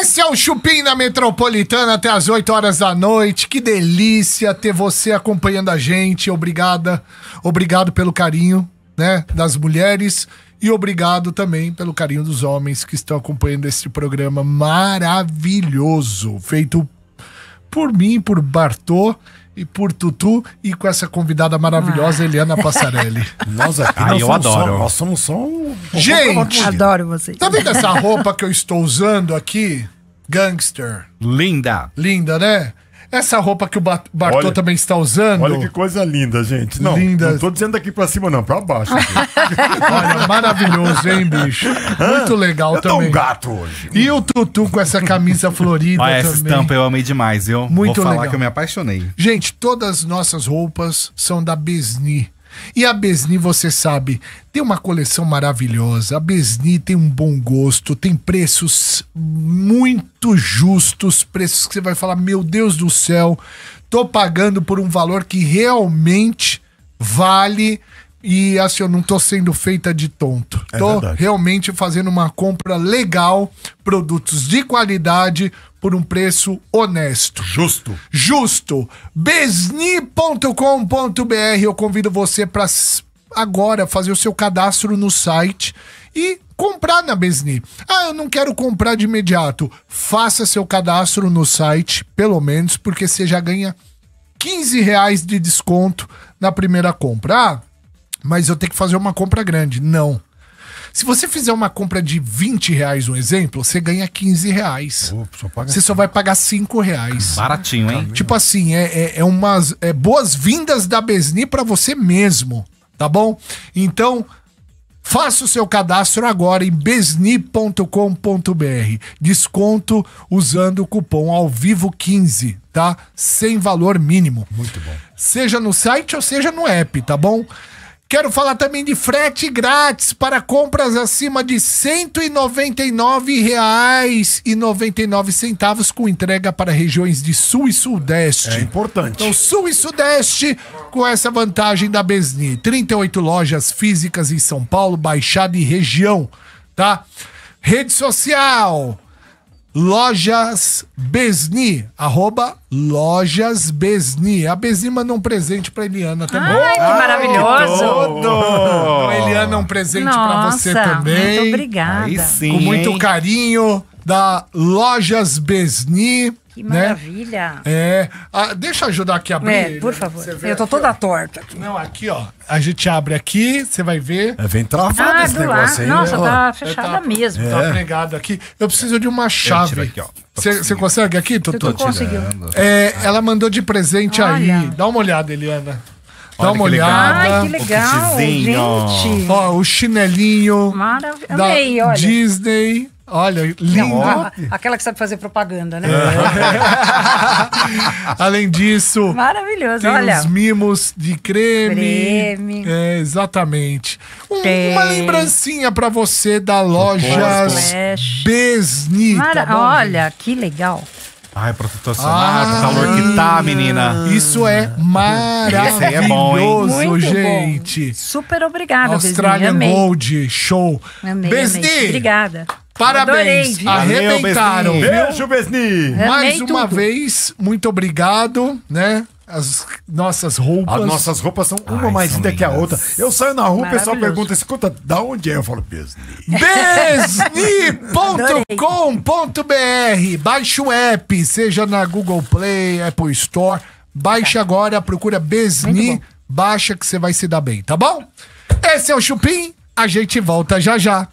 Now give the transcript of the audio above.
Esse é o Chupim na Metropolitana até as 8 horas da noite. Que delícia ter você acompanhando a gente. Obrigada. Obrigado pelo carinho, né, das mulheres e obrigado também pelo carinho dos homens que estão acompanhando este programa maravilhoso, feito por mim, por Bartô e por Tutu e com essa convidada maravilhosa, ah. Eliana Passarelli. Nós aqui, ah, nós eu adoro. Só, nós somos só um... Gente! Adoro vocês. Tá vendo essa roupa que eu estou usando aqui? Gangster. Linda. Linda, né? Essa roupa que o Bartô olha, também está usando. Olha que coisa linda, gente. Não, linda. não tô dizendo daqui pra cima, não, pra baixo. olha, maravilhoso, hein, bicho? Muito legal eu também. Tô um gato hoje. E o Tutu com essa camisa florida olha, também. Essa estampa eu amei demais, eu Muito Vou falar legal. que eu me apaixonei. Gente, todas as nossas roupas são da Besni. E a Besni, você sabe, tem uma coleção maravilhosa. A Besni tem um bom gosto, tem preços muito justos, preços que você vai falar: "Meu Deus do céu, tô pagando por um valor que realmente vale e assim, eu não tô sendo feita de tonto. É tô verdade. realmente fazendo uma compra legal, produtos de qualidade por um preço honesto. Justo. Justo. besni.com.br. Eu convido você para agora fazer o seu cadastro no site e comprar na Besni. Ah, eu não quero comprar de imediato. Faça seu cadastro no site, pelo menos, porque você já ganha 15 reais de desconto na primeira compra. Ah, mas eu tenho que fazer uma compra grande. Não. Se você fizer uma compra de 20 reais, um exemplo, você ganha 15 reais. só você cinco. só vai pagar 5 reais. Baratinho, hein? Tipo assim, é, é, é umas é, boas-vindas da Besni para você mesmo, tá bom? Então, Faça o seu cadastro agora em besni.com.br. Desconto usando o cupom ao vivo 15, tá? Sem valor mínimo. Muito bom. Seja no site ou seja no app, tá bom? Quero falar também de frete grátis para compras acima de R$ 199,99 com entrega para regiões de Sul e Sudeste. É importante. Então, Sul e Sudeste com essa vantagem da Besni. 38 lojas físicas em São Paulo, Baixada e região, tá? Rede social Lojas Besni, arroba Lojas Besni. A Besni mandou um presente pra Eliana também. Ai, que ah, maravilhoso! Todo. Então, Eliana, um presente para você também. muito obrigada. Aí sim, Com muito hein? carinho da Lojas Besni. Que né? maravilha! Né? É. Ah, deixa eu ajudar aqui a abrir. É, por né? favor. Eu tô aqui, toda ó. torta. Aqui. Não, aqui, ó. A gente abre aqui, você vai ver. É, vem travado ah, esse negócio aí. Nossa, tá fechada tá mesmo. É. Tá. tá pregado aqui. Eu preciso de uma chave. Você consegue aqui, Tutu? Tô, conseguindo. É, ela mandou de presente Olha. aí. Dá uma olhada, Eliana. Dá Olha uma olhada. Legal. Ai, que legal, o gente. Ó, o chinelinho. Maravilha. Amei, olha. Disney. Olha, linda. aquela que sabe fazer propaganda, né? É. Além disso, maravilhoso. Tem olha. os mimos de creme. Creme. É, exatamente. Um, uma lembrancinha para você da loja Besni. Tá Mara... Tá olha, que legal. Ai, protetor solar, ah, calor que tá, menina. Isso é maravilhoso, é bom, Muito gente. Bom. Super obrigada, Australian Australian Gold, show. Amei, Besni, amei. Obrigada. Parabéns, Adorei, arrebentaram. Valeu, Beijo, Besni. Mais uma tudo. vez, muito obrigado, né? As nossas roupas. As nossas roupas são uma Ai, mais linda que a outra. Eu saio na rua, o pessoal pergunta: escuta, da onde é? Eu falo, Besni. Besni.com.br. Baixe o app, seja na Google Play, Apple Store. Baixe tá. agora, procura Besni, baixa que você vai se dar bem, tá bom? Esse é o Chupim, a gente volta já já.